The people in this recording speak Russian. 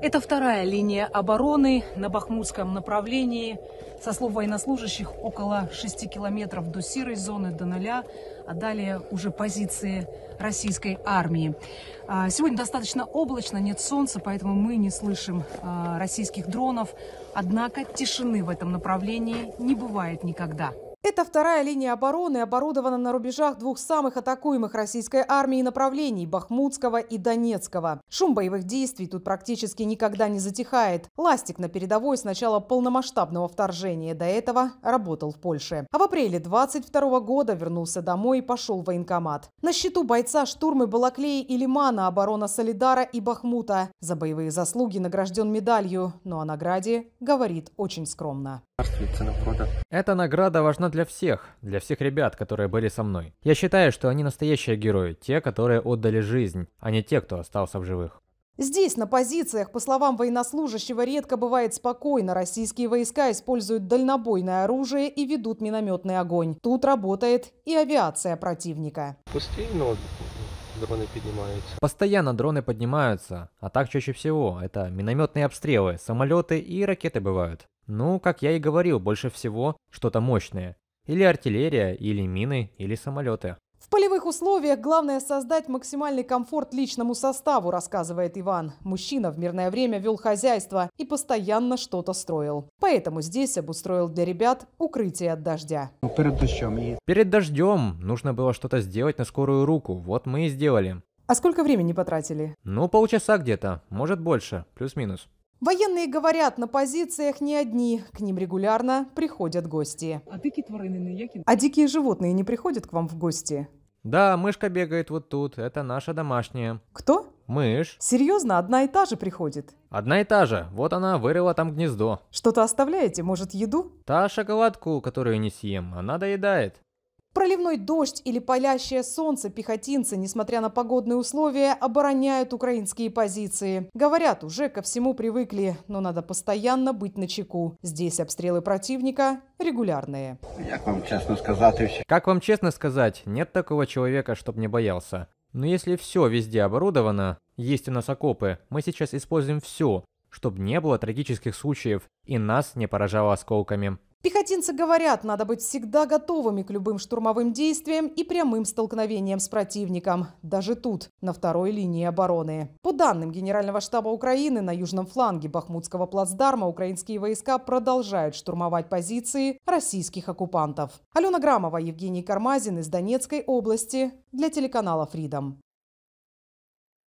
Это вторая линия обороны на Бахмутском направлении. Со слов военнослужащих, около 6 километров до серой зоны, до нуля, а далее уже позиции российской армии. А, сегодня достаточно облачно, нет солнца, поэтому мы не слышим а, российских дронов. Однако тишины в этом направлении не бывает никогда. Эта вторая линия обороны оборудована на рубежах двух самых атакуемых российской армии направлений – Бахмутского и Донецкого. Шум боевых действий тут практически никогда не затихает. «Ластик» на передовой с начала полномасштабного вторжения до этого работал в Польше. А в апреле 22 года вернулся домой и пошел в военкомат. На счету бойца штурмы Балаклеи и Лимана, оборона Солидара и Бахмута. За боевые заслуги награжден медалью, но о награде говорит очень скромно. Это награда важна важно для всех, для всех ребят, которые были со мной. Я считаю, что они настоящие герои, те, которые отдали жизнь, а не те, кто остался в живых. Здесь, на позициях, по словам военнослужащего, редко бывает спокойно. Российские войска используют дальнобойное оружие и ведут минометный огонь. Тут работает и авиация противника. Постоянно дроны поднимаются. Постоянно дроны поднимаются, а так чаще всего это минометные обстрелы, самолеты и ракеты бывают. Ну, как я и говорил, больше всего что-то мощное. Или артиллерия, или мины, или самолеты. В полевых условиях главное создать максимальный комфорт личному составу, рассказывает Иван. Мужчина в мирное время вел хозяйство и постоянно что-то строил. Поэтому здесь обустроил для ребят укрытие от дождя. Перед дождем, Перед дождем нужно было что-то сделать на скорую руку. Вот мы и сделали. А сколько времени потратили? Ну, полчаса где-то, может больше, плюс-минус. Военные говорят, на позициях не одни, к ним регулярно приходят гости. А дикие тварины не які? А дикие животные не приходят к вам в гости? Да, мышка бегает вот тут, это наша домашняя. Кто? Мышь. Серьезно, одна и та же приходит? Одна и та же, вот она вырыла там гнездо. Что-то оставляете, может еду? Та шоколадку, которую не съем, она доедает. Проливной дождь или палящее солнце пехотинцы, несмотря на погодные условия, обороняют украинские позиции. Говорят, уже ко всему привыкли, но надо постоянно быть на чеку. Здесь обстрелы противника регулярные. Как вам честно сказать? Как вам честно сказать, нет такого человека, чтобы не боялся. Но если все везде оборудовано, есть у нас окопы, мы сейчас используем все, чтобы не было трагических случаев и нас не поражало осколками. Пехотинцы говорят, надо быть всегда готовыми к любым штурмовым действиям и прямым столкновениям с противником, даже тут, на второй линии обороны. По данным Генерального штаба Украины, на южном фланге Бахмутского плацдарма украинские войска продолжают штурмовать позиции российских оккупантов. Алена Грамова, Евгений Кармазин из Донецкой области для телеканала «Фридом».